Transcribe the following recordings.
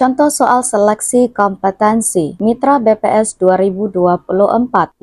Contoh soal seleksi kompetensi Mitra BPS 2024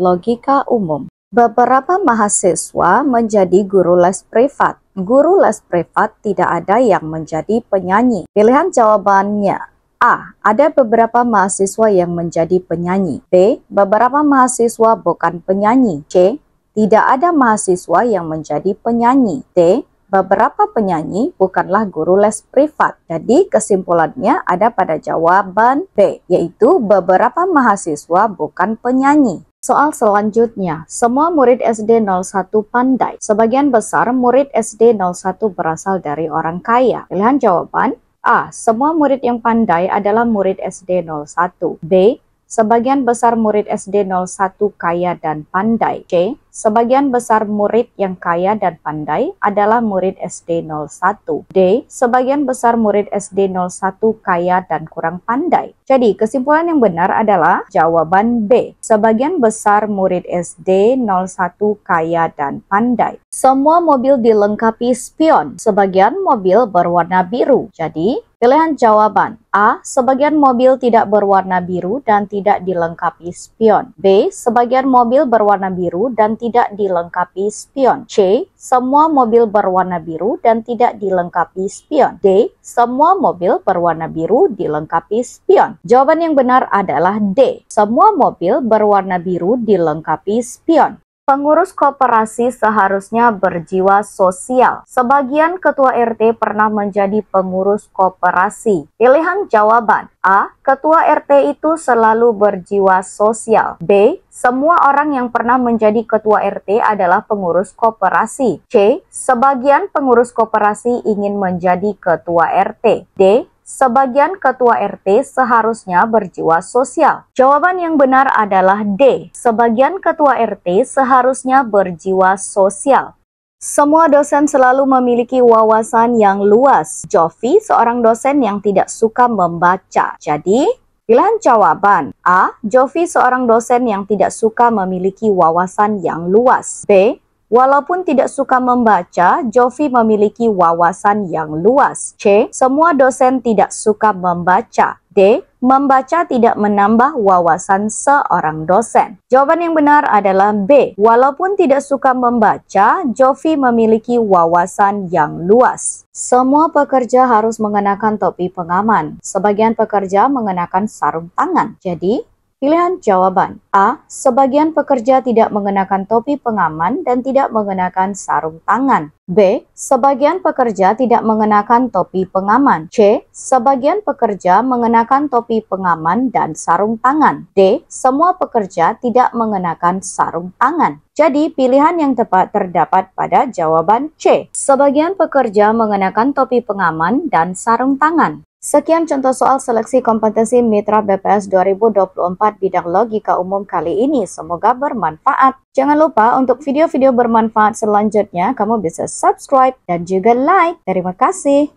Logika Umum. Beberapa mahasiswa menjadi guru les privat. Guru les privat tidak ada yang menjadi penyanyi. Pilihan jawabannya A. Ada beberapa mahasiswa yang menjadi penyanyi. B. Beberapa mahasiswa bukan penyanyi. C. Tidak ada mahasiswa yang menjadi penyanyi. D beberapa penyanyi bukanlah guru les privat. Jadi kesimpulannya ada pada jawaban B, yaitu beberapa mahasiswa bukan penyanyi. Soal selanjutnya, semua murid SD 01 pandai. Sebagian besar murid SD 01 berasal dari orang kaya. Pilihan jawaban A. Semua murid yang pandai adalah murid SD 01. B sebagian besar murid SD 01 kaya dan pandai. C. Sebagian besar murid yang kaya dan pandai adalah murid SD 01. D. Sebagian besar murid SD 01 kaya dan kurang pandai. Jadi, kesimpulan yang benar adalah jawaban B. Sebagian besar murid SD 01 kaya dan pandai. Semua mobil dilengkapi spion. Sebagian mobil berwarna biru. Jadi, Pilihan jawaban A. Sebagian mobil tidak berwarna biru dan tidak dilengkapi spion. B. Sebagian mobil berwarna biru dan tidak dilengkapi spion. C. Semua mobil berwarna biru dan tidak dilengkapi spion. D. Semua mobil berwarna biru dilengkapi spion. Jawaban yang benar adalah D. Semua mobil berwarna biru dilengkapi spion. Pengurus koperasi seharusnya berjiwa sosial. Sebagian ketua RT pernah menjadi pengurus koperasi. Pilihan jawaban A. Ketua RT itu selalu berjiwa sosial. B. Semua orang yang pernah menjadi ketua RT adalah pengurus koperasi. C. Sebagian pengurus koperasi ingin menjadi ketua RT. D Sebagian ketua RT seharusnya berjiwa sosial. Jawaban yang benar adalah D. Sebagian ketua RT seharusnya berjiwa sosial. Semua dosen selalu memiliki wawasan yang luas. Jovi seorang dosen yang tidak suka membaca. Jadi, pilihan jawaban A. Jovi seorang dosen yang tidak suka memiliki wawasan yang luas. B. Walaupun tidak suka membaca, Jovi memiliki wawasan yang luas. C. Semua dosen tidak suka membaca. D. Membaca tidak menambah wawasan seorang dosen. Jawaban yang benar adalah B. Walaupun tidak suka membaca, Jovi memiliki wawasan yang luas. Semua pekerja harus mengenakan topi pengaman. Sebagian pekerja mengenakan sarung tangan. Jadi, Pilihan jawaban A. Sebagian pekerja tidak mengenakan topi pengaman dan tidak mengenakan sarung tangan. B. Sebagian pekerja tidak mengenakan topi pengaman. C. Sebagian pekerja mengenakan topi pengaman dan sarung tangan. D. Semua pekerja tidak mengenakan sarung tangan. Jadi, pilihan yang tepat terdapat pada jawaban C. Sebagian pekerja mengenakan topi pengaman dan sarung tangan. Sekian contoh soal seleksi kompetensi Mitra BPS 2024 bidang logika umum kali ini. Semoga bermanfaat. Jangan lupa untuk video-video bermanfaat selanjutnya kamu bisa subscribe dan juga like. Terima kasih.